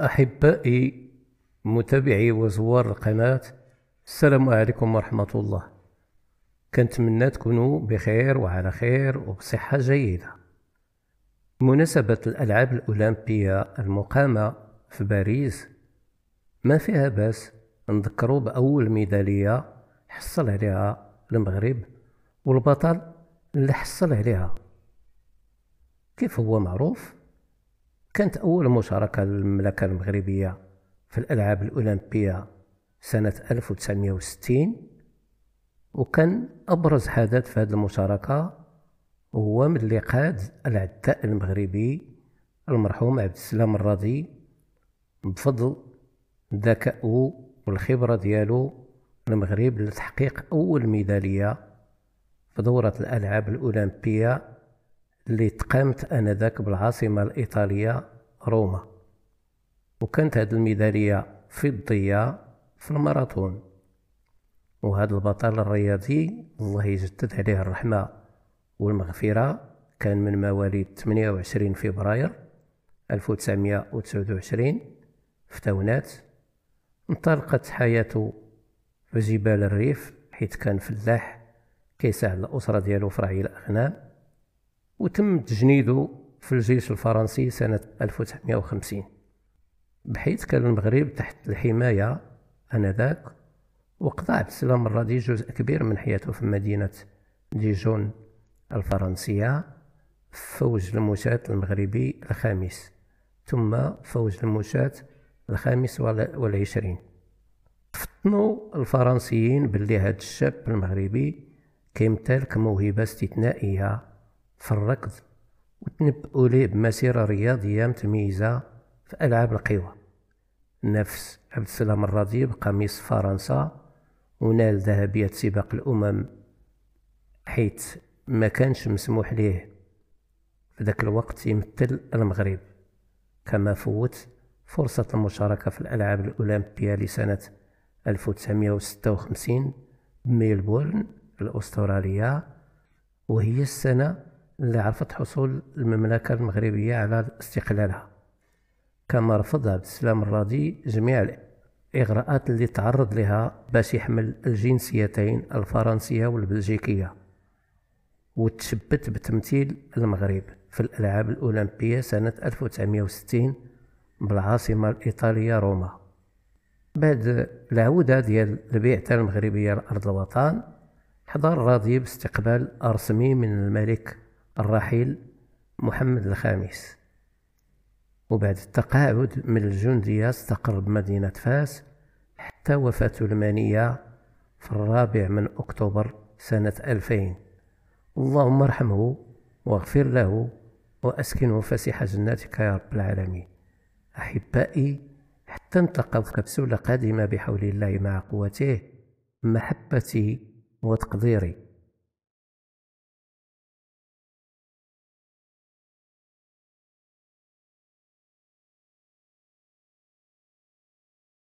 أحبائي متابعي وزوار القناة السلام عليكم ورحمة الله كنتمنى تكونوا بخير وعلى خير وبصحة جيدة مناسبة الألعاب الأولمبية المقامة في باريس ما فيها باس نذكروا بأول ميدالية حصل عليها المغرب والبطل اللي حصل عليها كيف هو معروف كانت أول مشاركة للمملكة المغربية في الألعاب الأولمبية سنة 1960 وكان أبرز حدث في هذه المشاركة هو من اللي قاد العداء المغربي المرحوم عبد السلام الراضي بفضل ذكائه والخبرة ديالو المغرب لتحقيق أول ميدالية في دورة الألعاب الأولمبية اللي تقامت انذاك بالعاصمه الايطاليه روما وكانت هذه الميداليه فضيه في الماراثون وهذا البطل الرياضي الله يجدد عليه الرحمه والمغفره كان من مواليد 28 فبراير 1929 في تونات انطلقت حياته في جبال الريف حيث كان فلاح كيساعد الأسرة ديالو في رعي الأغنام وتم تجنيده في الجيش الفرنسي سنة 1950 بحيث كان المغرب تحت الحماية آنذاك وقضى عبد السلام الرادي جزء كبير من حياته في مدينة ديجون الفرنسية فوج المشاة المغربي الخامس ثم فوج المشاة الخامس والعشرين فتنوا الفرنسيين باللي هاد الشاب المغربي كيمتلك موهبة استثنائية في الركض وتنبؤوا ليه بمسيرة رياضية متميزة في ألعاب القوى نفس عبد السلام الرضي بقميص فرنسا ونال ذهبية سباق الأمم حيث ما كانش مسموح ليه في ذاك الوقت يمثل المغرب كما فوت فرصة المشاركة في الألعاب الأولمبية لسنة 1956 بميلبورن الأسترالية وهي السنة اللي عرفت حصول المملكة المغربية على استقلالها كما رفض عبد السلام الراضي جميع الإغراءات اللي تعرض لها باش يحمل الجنسيتين الفرنسية والبلجيكية وتشبت بتمثيل المغرب في الألعاب الأولمبية سنة 1960 بالعاصمة الإيطالية روما بعد العودة ديال البعثة المغربية لأرض الوطن حضر راضي باستقبال رسمي من الملك الرحيل محمد الخامس وبعد التقاعد من الجندية استقر بمدينة فاس حتى وفاته المنية في الرابع من أكتوبر سنة 2000 اللهم ارحمه واغفر له وأسكنه فسيح جناتك يا رب العالمين أحبائي حتى نتلقى في كبسولة قادمة بحول الله مع قوته محبتي وتقديري